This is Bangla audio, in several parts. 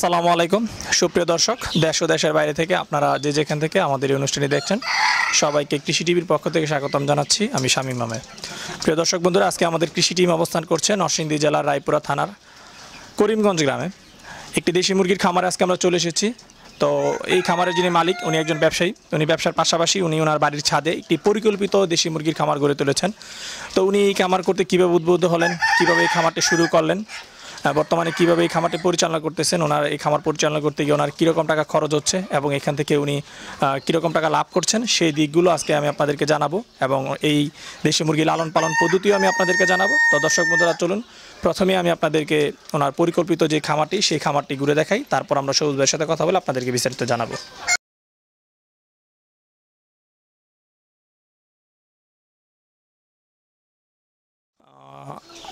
আসসালামু আলাইকুম সুপ্রিয় দর্শক দেশ ও দেশের বাইরে থেকে আপনারা যে যেখান থেকে আমাদের এই অনুষ্ঠানে দেখছেন সবাইকে কৃষি টিভির পক্ষ থেকে স্বাগতম জানাচ্ছি আমি শামীম মামে প্রিয় দর্শক বন্ধুরা আজকে আমাদের কৃষি টিম অবস্থান করছে নরসিংদী জেলার রায়পুরা থানার করিমগঞ্জ গ্রামে একটি দেশি মুরগির খামারে আজকে আমরা চলে এসেছি তো এই খামারের যিনি মালিক উনি একজন ব্যবসায়ী উনি ব্যবসার পাশাপাশি উনি ওনার বাড়ির ছাদে একটি পরিকল্পিত দেশি মুরগির খামার গড়ে তুলেছেন তো উনি এই খামার করতে কীভাবে উদ্বুদ্ধ হলেন কীভাবে এই খামারটি শুরু করলেন হ্যাঁ, বর্তমানে কিভাবে এই খামারটি পরিচালনা করতেছেন ওনার এই খামার পরিচালনা করতে গিয়ে ওনার কীরকম টাকা খরচ হচ্ছে এবং এখান থেকে উনি কীরকম টাকা লাভ করছেন সেই দিকগুলো আজকে আমি আপনাদেরকে জানাবো এবং এই দেশি মুরগি লালন পালন পদ্ধতিও আমি আপনাদেরকে জানাবো তো দর্শক বন্ধুরা চলুন প্রথমে আমি আপনাদেরকে ওনার পরিকল্পিত যে খামারটি সেই খামারটি ঘুরে দেখাই তারপর আমরা সবুজ ভাইয়ের সাথে কথা বলে আপনাদেরকে বিস্তারিত জানাবো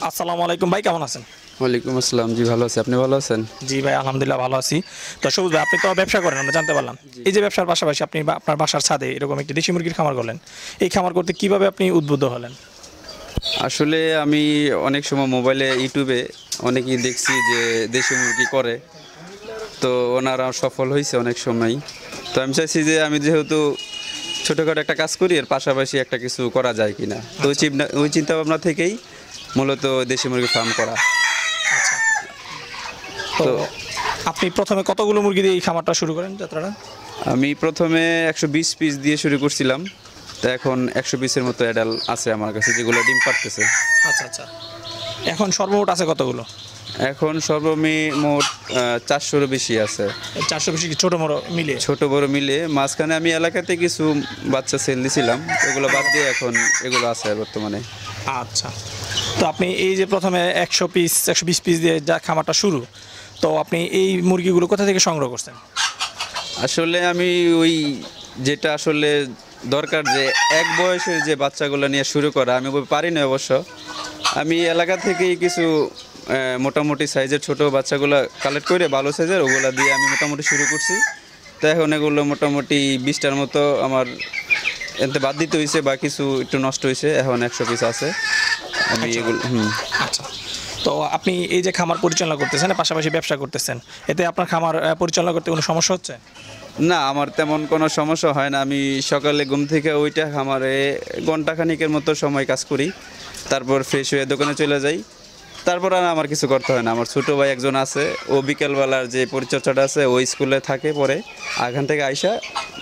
আসসালামু আলাইকুম ভাই কেমন আছেন ওয়ালাইকুম আসসালাম জি ভালো আছি আপনি ভালো আছেন জি ভাই আলহামদুলিল্লাহ ভালো আছি তো সবুজ ভাই আপনি তো ব্যবসা করেন আমরা জানতে পারলাম এই যে ব্যবসার পাশাপাশি আপনি আপনার বাসার ছাদে এরকম একটি দেশি মুরগির খামার করলেন এই খামার করতে কিভাবে আপনি উদ্বুদ্ধ হলেন আসলে আমি অনেক সময় মোবাইলে ইউটিউবে অনেকেই দেখছি যে দেশি মুরগি করে তো ওনারা সফল হয়েছে অনেক সময় তো আমি চাইছি যে আমি যেহেতু ছোটোখাটো একটা কাজ করি এর পাশাপাশি একটা কিছু করা যায় কিনা তো ওই আচ্ছা। চিন্তা ওই চিন্তাভাবনা থেকেই মূলত দেশি মুরগি ফার্ম করা তো আপনি প্রথমে কতগুলো মুরগি দিয়ে এই খামারটা শুরু করেন যাত্রাটা আমি প্রথমে একশো বিশ পিস দিয়ে শুরু করছিলাম তো এখন একশো পিসের মতো অ্যাডাল আছে আমার কাছে যেগুলো ডিম পারতেছে আচ্ছা আচ্ছা এখন সর্বমোট আছে কতগুলো এখন সর্বমোট চারশোর বেশি আছে চারশো বেশি ছোট বড় মিলে ছোট বড় মিলে মাঝখানে আমি এলাকাতে কিছু বাচ্চা সেল দিছিলাম ওগুলো বাদ দিয়ে এখন এগুলো আছে বর্তমানে আচ্ছা তো আপনি এই যে প্রথমে একশো পিস একশো বিশ পিস দিয়ে যা খামারটা শুরু তো আপনি এই মুরগিগুলো কোথা থেকে সংগ্রহ করছেন আসলে আমি ওই যেটা আসলে দরকার যে এক বয়সের যে বাচ্চাগুলো নিয়ে শুরু করা আমি পারি না অবশ্য আমি এলাকা থেকেই কিছু মোটামুটি সাইজের ছোট বাচ্চাগুলো কালেক্ট করে ভালো সাইজের ওগুলো দিয়ে আমি মোটামুটি শুরু করছি তো এখন এগুলো মোটামুটি বিশটার মতো আমার এতে বাদ দিতে হয়েছে বা কিছু একটু নষ্ট হয়েছে এখন একশো পিস আছে আমি আচ্ছা। এগুলো হুম আচ্ছা তো আপনি এই যে খামার পরিচালনা করতেছেন পাশাপাশি ব্যবসা করতেছেন এতে আপনার খামার পরিচালনা করতে কোনো সমস্যা হচ্ছে না আমার তেমন কোনো সমস্যা হয় না আমি সকালে ঘুম থেকে ওইটা খামারে ঘন্টাখানিকের মতো সময় কাজ করি তারপর ফ্রেশ হয়ে দোকানে চলে যাই তারপর আর আমার কিছু করতে হয় না আমার ছোটো ভাই একজন আছে ও বিকেলবেলার যে পরিচর্চাটা আছে ওই স্কুলে থাকে পরে এখান থেকে আইসা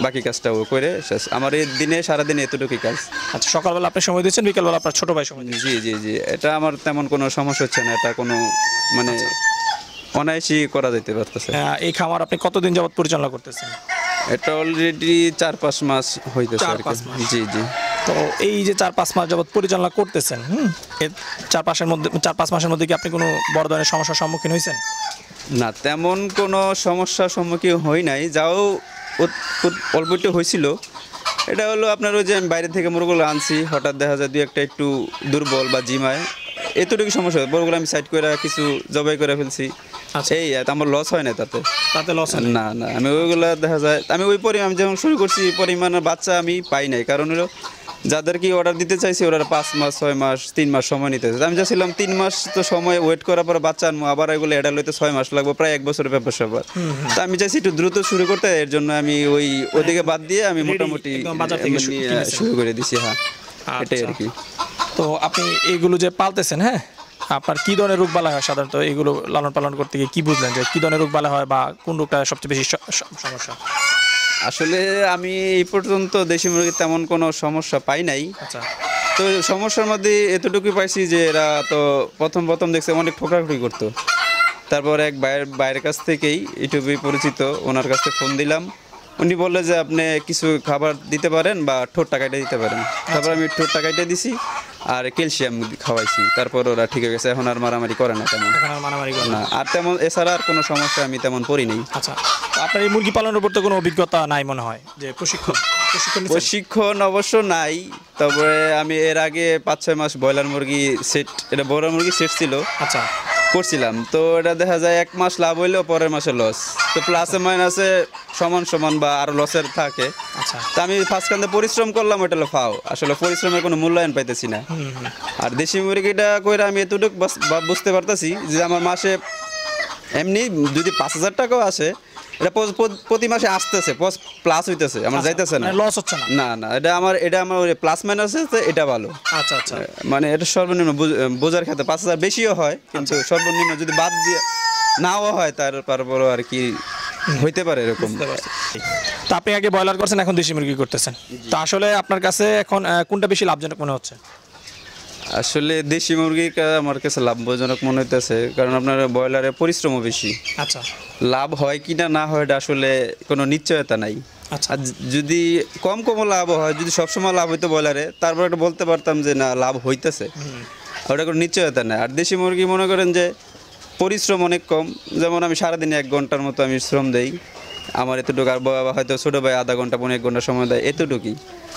বাকি কাজটা ও করে শেষ আমার এই দিনে সারাদিন এতটুকুই কাজ আচ্ছা সকালবেলা আপনি সময় দিয়েছেন বিকেলবেলা আপনার ছোটো ভাই সময় জি জি জি এটা আমার তেমন কোনো সমস্যা হচ্ছে না এটা কোনো মানে আচ্ছা। অনায়াসই করা যেতে পারতেছে হ্যাঁ, এই খামার আপনি কতদিন যাবৎ পরিচালনা করতেছেন এটা অলরেডি চার পাঁচ মাস হইতেছে আর কি জি জি তো এই যে চার পাঁচ মাস যাবৎ পরিচালনা করতেছেন হুম চার পাঁচের মধ্যে চার পাঁচ মাসের মধ্যে কি আপনি কোনো বড় ধরনের সমস্যার সম্মুখীন হয়েছেন না তেমন কোনো সমস্যার সম্মুখীন হই নাই যাও অল্প একটু হয়েছিল এটা হলো আপনার ওই যে আমি বাইরে থেকে মোরগুলো আনছি হঠাৎ দেখা যায় দুই একটা একটু দুর্বল বা জিমায় এতটুকু সমস্যা হয় বড়গুলো আমি সাইড করে কিছু জবাই করে ফেলছি আচ্ছা। এই আমার লস হয় না তাতে তাতে লস হয় না না আমি ওইগুলো দেখা যায় আমি ওই পরিমাণ যেমন শুরু করছি পরিমাণের বাচ্চা আমি পাই নাই কারণ হলো যাদের কি অর্ডার দিতে চাইছি ওরা পাঁচ মাস ছয় মাস তিন মাস সময় নিতে চাইছে আমি চাইছিলাম তিন মাস তো সময় ওয়েট করার পর বাচ্চা আনবো আবার এগুলো অ্যাডাল হইতে ছয় মাস লাগবে প্রায় এক বছরের ব্যাপার স্যাপার তো আমি চাইছি একটু দ্রুত শুরু করতে এর জন্য আমি ওই ওদিকে বাদ দিয়ে আমি মোটামুটি শুরু করে দিছি হ্যাঁ আচ্ছা। এটাই আর কি তো আপনি এইগুলো যে পালতেছেন হ্যাঁ আপনার কি ধরনের রোগ বালা হয় সাধারণত এইগুলো লালন পালন করতে গিয়ে কি বুঝলেন যে কি ধরনের রোগ বালা হয় বা কোন রোগটা সবচেয়ে বেশি সমস্যা আসলে আমি এই পর্যন্ত দেশি মুরগির তেমন কোনো সমস্যা পাই নাই আচ্ছা। তো সমস্যার মধ্যে এতটুকুই পাইছি যে এরা তো প্রথম প্রথম দেখছে অনেক ঠোকরাঠুকি করতো তারপর এক বাইর বাইরের কাছ থেকেই ইউটিউবে পরিচিত ওনার কাছে ফোন দিলাম উনি বললেন যে আপনি কিছু খাবার দিতে পারেন বা ঠোঁট টাকাটা দিতে পারেন তারপর আমি ঠোঁট টাকাটা দিছি আর ক্যালসিয়াম খাওয়াইছি তারপর ওরা ঠিক হয়ে গেছে এখন আর মারামারি করে না তেমন মারামারি করে না আর তেমন এছাড়া আর কোনো সমস্যা আমি তেমন পড়ি নেই আচ্ছা আপনার এই মুরগি পালনের উপর তো কোনো অভিজ্ঞতা নাই মনে হয় যে প্রশিক্ষণ প্রশিক্ষণ প্রশিক্ষণ অবশ্য নাই তবে আমি এর আগে পাঁচ ছয় মাস ব্রয়লার মুরগি সেট এটা ব্রয়লার মুরগি সেট ছিল আচ্ছা করছিলাম তো এটা দেখা যায় এক মাস লাভ হইলেও পরের মাসে লস তো প্লাসে মাইনাসে সমান সমান বা আরও লসের থাকে আচ্ছা আমি আমি ফার্স্টখানতে পরিশ্রম করলাম ওটা হলো ফাও আসলে পরিশ্রমের কোনো মূল্যায়ন পাইতেছি না আর দেশি মুরগিটা কইরা আমি এতটুকু বুঝতে পারতেছি যে আমার মাসে এমনি যদি পাঁচ হাজার টাকাও আসে এটা প্রতি মাসে আসতেছে প্লাস হইতেছে আমার আচ্ছা, যাইতেছে না লস মানে হচ্ছে না না না এটা আমার এটা আমার প্লাস মাইনাস আছে এটা ভালো আচ্ছা আচ্ছা মানে এটা সর্বনিম্ন বোঝার ক্ষেত্রে পাঁচ হাজার বেশিও হয় কিন্তু আচ্ছা। সর্বনিম্ন যদি বাদ দিয়ে নাও হয় তারপরও আর কি হইতে পারে এরকম তো আপনি আগে ব্রয়লার করছেন এখন দেশি মুরগি করতেছেন তা আসলে আপনার কাছে এখন কোনটা বেশি লাভজনক মনে হচ্ছে আসলে দেশি মুরগিটা আমার কাছে লাভজনক মনে হইতেছে কারণ আপনার ব্রয়লারে পরিশ্রমও বেশি আচ্ছা লাভ হয় কি না না হয় এটা আসলে কোনো নিশ্চয়তা নাই আচ্ছা যদি কম কম লাভ হয় যদি সবসময় লাভ হইতো ব্রয়লারে তারপর একটা বলতে পারতাম যে না লাভ হইতেছে ওটা কোনো নিশ্চয়তা নাই আর দেশি মুরগি মনে করেন যে পরিশ্রম অনেক কম যেমন আমি সারাদিনে এক ঘন্টার মতো আমি শ্রম দেই আমার এতটুকু আর হয়তো ছোটো ভাই আধা ঘন্টা পনেরো এক ঘন্টা সময় দেয় এতটুকুই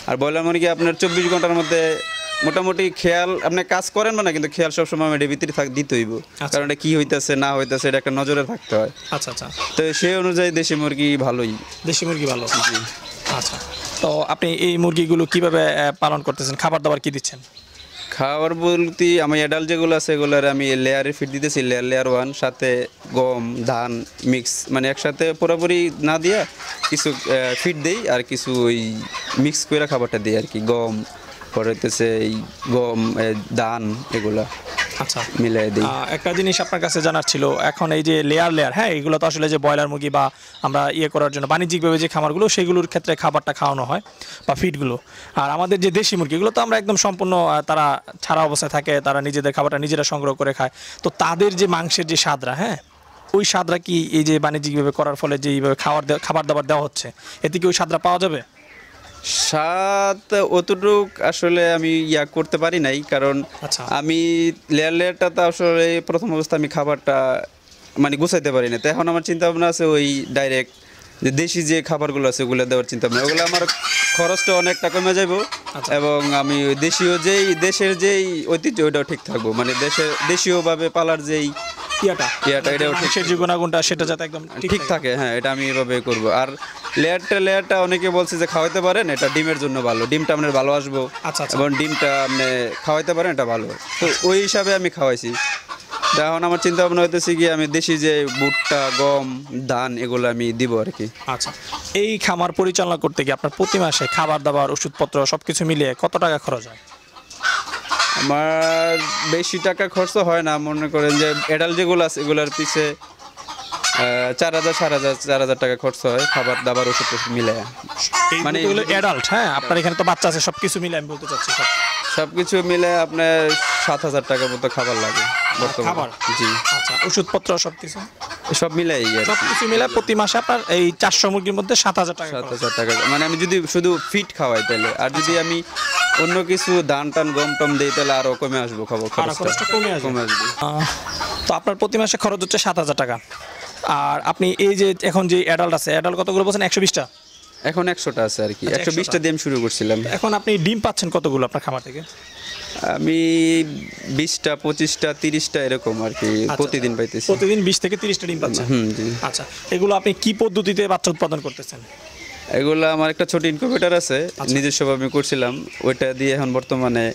আর ব্রয়লার মুরগি আপনার চব্বিশ ঘন্টার মধ্যে মোটামুটি খেয়াল আপনি কাজ করেন না কিন্তু খেয়াল সবসময় আমার ভিতরে থাক দিতে হইব আচ্ছা। কারণ এটা কি হইতেছে না হইতেছে এটা একটা নজরে থাকতে হয় আচ্ছা আচ্ছা তো সেই অনুযায়ী দেশি মুরগি ভালোই দেশি মুরগি ভালো আচ্ছা তো আপনি এই মুরগিগুলো কিভাবে পালন করতেছেন খাবার দাবার কি দিচ্ছেন খাবার বলতে আমি অ্যাডাল যেগুলো আছে এগুলোর আমি লেয়ারে ফিট দিতেছি লেয়ার লেয়ার ওয়ান সাথে গম ধান মিক্স মানে একসাথে পুরোপুরি না দিয়া কিছু ফিট দেই আর কিছু ওই মিক্স করে খাবারটা দিই আর কি গম পরে হইতেছে এই গম ধান এগুলা আচ্ছা মিলে দিই একটা জিনিস আপনার কাছে জানার ছিল এখন এই যে লেয়ার লেয়ার হ্যাঁ এগুলো তো আসলে যে ব্রয়লার মুরগি বা আমরা ইয়ে করার জন্য বাণিজ্যিকভাবে যে খামারগুলো সেগুলোর ক্ষেত্রে খাবারটা খাওয়ানো হয় বা ফিডগুলো আর আমাদের যে দেশি মুরগি এগুলো তো আমরা একদম সম্পূর্ণ তারা ছাড়া অবস্থায় থাকে তারা নিজেদের খাবারটা নিজেরা সংগ্রহ করে খায় তো তাদের যে মাংসের যে স্বাদরা হ্যাঁ ওই স্বাদরা কি এই যে বাণিজ্যিকভাবে করার ফলে যে এইভাবে খাবার খাবার দাবার দেওয়া হচ্ছে এতে কি ওই স্বাদরা পাওয়া যাবে স্বাদ অতটুক আসলে আমি ইয়া করতে পারি নাই কারণ আচ্ছা। আমি লেয়ার লেয়ারটা তো আসলে প্রথম অবস্থা আমি খাবারটা মানে গুছাইতে পারি না তো এখন আমার চিন্তা ভাবনা আছে ওই ডাইরেক্ট যে দেশি যে খাবারগুলো আছে ওগুলো দেওয়ার চিন্তা ভাবনা ওগুলো আমার খরচটা অনেকটা কমে যাব আচ্ছা। এবং আমি দেশীয় যেই দেশের যেই ঐতিহ্য ওইটাও ঠিক থাকবো মানে দেশের দেশীয়ভাবে পালার যেই ইয়াটা ইয়াটা এটা মিক্সের মানে যে সেটা যাতে একদম ঠিক থাকে হ্যাঁ এটা আমি এভাবে করব আর লেয়ারটা লেয়ারটা অনেকে বলছে যে খাওয়াতে পারেন এটা ডিমের জন্য ভালো ডিমটা আপনার ভালো আসবো আচ্ছা আচ্ছা ডিমটা আপনি পারেন এটা ভালো তো ওই হিসাবে আমি খাওয়াইছি এখন আমার চিন্তা ভাবনা হইতেছে কি আমি দেশি যে ভুট্টা গম ধান এগুলো আমি দিব আর কি আচ্ছা এই খামার পরিচালনা করতে গিয়ে আপনার প্রতি মাসে খাবার দাবার ওষুধপত্র সবকিছু মিলিয়ে কত টাকা খরচ হয় আমার বেশি টাকা খরচ হয় না মনে করেন যে এডাল যেগুলো আছে এগুলোর পিছে চার হাজার সাত হাজার চার হাজার টাকা খরচ হয় খাবার দাবার ওষুধ টষুধ মিলে মানে এগুলো অ্যাডাল্ট হ্যাঁ আপনার এখানে তো বাচ্চা আছে সব কিছু মিলে আমি বলতে চাচ্ছি সব কিছু মিলে আপনার সাত হাজার টাকার মতো খাবার লাগে খাবার জি আচ্ছা ওষুধপত্র সব কিছু সব মিলাই সব কিছু মিলে প্রতি মাসে আপনার এই চারশো মুরগির মধ্যে সাত হাজার টাকা সাত হাজার টাকা মানে আমি যদি শুধু ফিট খাওয়াই তাহলে আর আচ্ছা। যদি আমি অন্য কিছু ধান টান গম টম দিয়ে তাহলে আরো কমে আসবো খাবো আসবে তো আপনার প্রতি মাসে খরচ হচ্ছে সাত হাজার টাকা আর আপনি এই যে এখন যে অ্যাডাল্ট আছে অ্যাডাল্ট কতগুলো বলছেন একশো বিশটা এখন একশোটা আছে আর কি আচ্ছা, একশো বিশটা দিয়ে শুরু করছিলাম এখন আপনি ডিম পাচ্ছেন কতগুলো আপনার খামার থেকে আমি বিশটা পঁচিশটা তিরিশটা এরকম আর কি আচ্ছা। প্রতিদিন পাইতেছি প্রতিদিন বিশ থেকে তিরিশটা ডিম পাচ্ছেন হুম আচ্ছা এগুলো আপনি কি পদ্ধতিতে বাচ্চা উৎপাদন করতেছেন এগুলো আমার একটা ছোট ইনকিউবেটার আছে আচ্ছা। নিজস্ব আমি করছিলাম ওইটা দিয়ে এখন বর্তমানে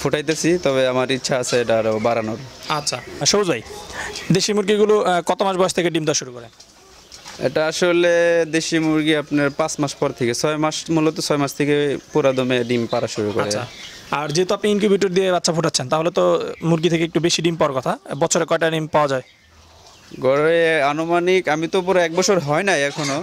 ফুটাইতেছি তবে আমার ইচ্ছা আছে এটা আরও বাড়ানোর আচ্ছা সবুজ ভাই দেশি মুরগিগুলো কত মাস বয়স থেকে ডিম দেওয়া শুরু করে এটা আসলে দেশি মুরগি আপনার পাঁচ মাস পর থেকে ছয় মাস মূলত ছয় মাস থেকে পুরা দমে ডিম পাড়া শুরু করে আচ্ছা। আর যেহেতু আপনি ইনকিউবেটর দিয়ে বাচ্চা ফোটাচ্ছেন তাহলে তো মুরগি থেকে একটু বেশি ডিম পাওয়ার কথা বছরে কয়টা ডিম পাওয়া যায় গড়ে আনুমানিক আমি তো পুরো এক বছর হয় নাই এখনো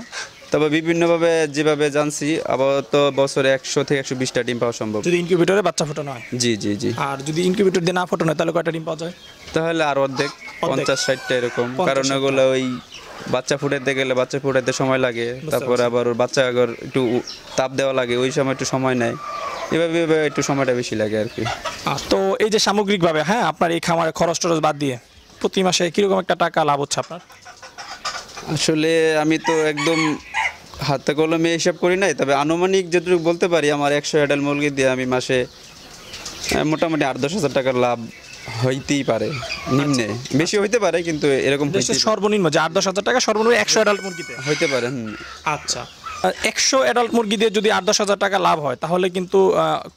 তবে বিভিন্নভাবে যেভাবে জানছি আপাতত বছরে একশো থেকে একশো বিশটা ডিম পাওয়া সম্ভব যদি ইনকিউবেটরে বাচ্চা ফোটানো হয় জি জি জি আর যদি ইনকিউবেটর দিয়ে না ফোটানো হয় তাহলে কয়টা ডিম পাওয়া যায় তাহলে আর অর্ধেক পঞ্চাশ ষাটটা এরকম কারণ ওগুলো ওই বাচ্চা ফুটাইতে গেলে বাচ্চা ফুটাইতে সময় লাগে তারপর আবার ওর বাচ্চা আবার একটু তাপ দেওয়া লাগে ওই সময় একটু সময় নেয় এভাবে একটু সময়টা বেশি লাগে আর কি তো এই যে সামগ্রিকভাবে হ্যাঁ আপনার এই খামারে খরচ টরচ বাদ দিয়ে প্রতি মাসে কীরকম একটা টাকা লাভ হচ্ছে আপনার আসলে আমি তো একদম হাতে কলমে হিসাব করি নাই তবে আনুমানিক যেটুকু বলতে পারি আমার একশো অ্যাডাল মুরগি দিয়ে আমি মাসে মোটামুটি আট দশ হাজার টাকার লাভ হইতেই পারে নিম্নে আচ্ছা। বেশি হইতে পারে কিন্তু এরকম সর্বনিম্ন যে আট দশ হাজার টাকা সর্বনিম্ন একশো অ্যাডাল্ট মুরগিতে হইতে পারে আচ্ছা একশো অ্যাডাল্ট মুরগি দিয়ে যদি আট দশ হাজার টাকা লাভ হয় তাহলে কিন্তু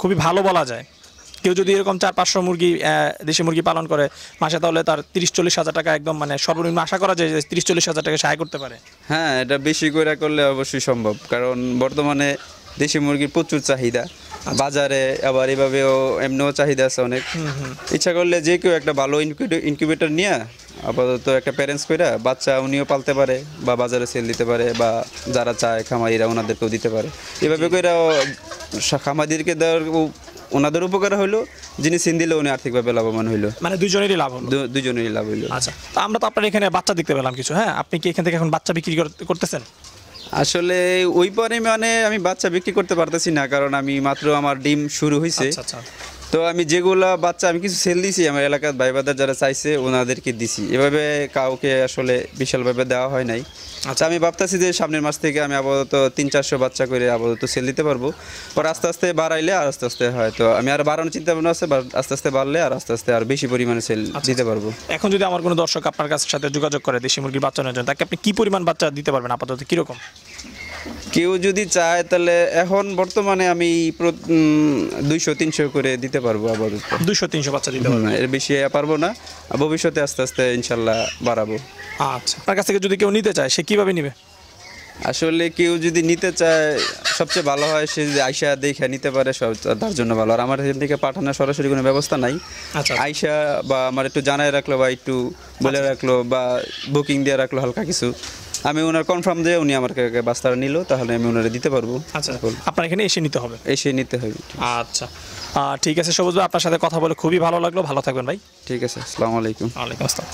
খুবই ভালো বলা যায় কেউ যদি এরকম চার পাঁচশো মুরগি দেশি মুরগি পালন করে মাসে তাহলে তার তিরিশ চল্লিশ হাজার টাকা একদম মানে সর্বনিম্ন আশা করা যায় যে তিরিশ চল্লিশ হাজার টাকা সহায় করতে পারে হ্যাঁ এটা বেশি করে করলে অবশ্যই সম্ভব কারণ বর্তমানে দেশি মুরগির প্রচুর চাহিদা বাজারে আবার এভাবেও এমনিও চাহিদা আছে অনেক ইচ্ছা করলে যে কেউ একটা ভালো ইনকিউবেটর নিয়ে আপাতত একটা প্যারেন্টস কইরা বাচ্চা উনিও পালতে পারে বা বাজারে সেল দিতে পারে বা যারা চায় খামারিরা ওনাদেরকেও দিতে পারে এভাবে কইরা খামারিদেরকে দেওয়ার ওনাদের উপকার হইলো যিনি সিন দিলে উনি আর্থিকভাবে লাভবান হইলো মানে দুজনেরই লাভ হলো দুজনেরই লাভ হইলো আচ্ছা তো আমরা তো আপনার এখানে বাচ্চা দেখতে পেলাম কিছু হ্যাঁ আপনি কি এখান থেকে এখন বাচ্চা বিক্রি করতেছেন আসলে ওই পরিমাণে আমি বাচ্চা বিক্রি করতে পারতেছি না কারণ আমি মাত্র আমার ডিম শুরু হয়েছে আচ্ছা, আচ্ছা। তো আমি যেগুলা বাচ্চা আমি কিছু সেল দিয়েছি আমার এলাকার ভাইবাদার যারা চাইছে ওনাদেরকে দিছি এভাবে কাউকে আসলে বিশালভাবে দেওয়া হয় নাই আচ্ছা আমি ভাবতেছি যে সামনের মাস থেকে আমি আপাতত তিন চারশো বাচ্চা করে আপাতত সেল দিতে পারবো পর আস্তে আস্তে বাড়াইলে আর আস্তে আস্তে হয় তো আমি আর বাড়ানোর চিন্তা ভাবনা আছে আস্তে আস্তে বাড়লে আর আস্তে আস্তে আর বেশি পরিমাণে সেল আচ্ছা, দিতে আচ্ছা। পারবো এখন যদি আমার কোনো দর্শক আপনার কাছে সাথে যোগাযোগ করে দেশি মুরগির বাচ্চা নেওয়ার জন্য তাকে আপনি কী পরিমাণ বাচ্চা দিতে পারবেন আপাতত কীরকম কেউ যদি চায় তাহলে এখন বর্তমানে আমি দুইশো তিনশো করে দিতে পারবো আবার দুইশো তিনশো বাচ্চা দিতে পারবো এর বেশি পারবো না ভবিষ্যতে আস্তে আস্তে ইনশাল্লাহ বাড়াবো আচ্ছা তার কাছ থেকে যদি কেউ নিতে চায় সে কীভাবে নেবে আসলে কেউ যদি নিতে চায় সবচেয়ে ভালো হয় সে যদি আইসা দেখে নিতে পারে সব তার জন্য ভালো আর আমার এখান থেকে পাঠানোর সরাসরি কোনো ব্যবস্থা নাই আচ্ছা, আচ্ছা। আইসা বা আমার একটু জানায় রাখলো বা একটু বলে আচ্ছা। রাখলো বা বুকিং দিয়ে রাখলো হালকা কিছু আমি ওনার কনফার্ম দিয়ে উনি আমার বাস্তারা নিল তাহলে আমি ওনারে দিতে পারবো আচ্ছা, আচ্ছা। আপনার এখানে এসে নিতে হবে এসে নিতে হবে আচ্ছা ঠিক আছে সবুজ ভাই আপনার সাথে কথা বলে খুবই ভালো লাগলো ভালো থাকবেন ভাই ঠিক আছে আসসালামু আলাইকুম ওয়ালাইকুম আসসালাম